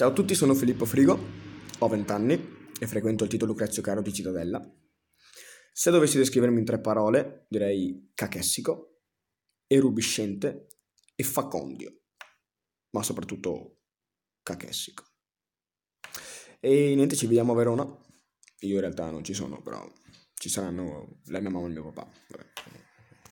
Ciao a tutti, sono Filippo Frigo, ho 20 anni e frequento il titolo Lucrezio Caro di Cittadella. Se dovessi descrivermi in tre parole, direi cachessico, erubiscente e facondio, ma soprattutto cachessico. E niente, ci vediamo a Verona. Io in realtà non ci sono, però ci saranno la mia mamma e il mio papà. Vabbè.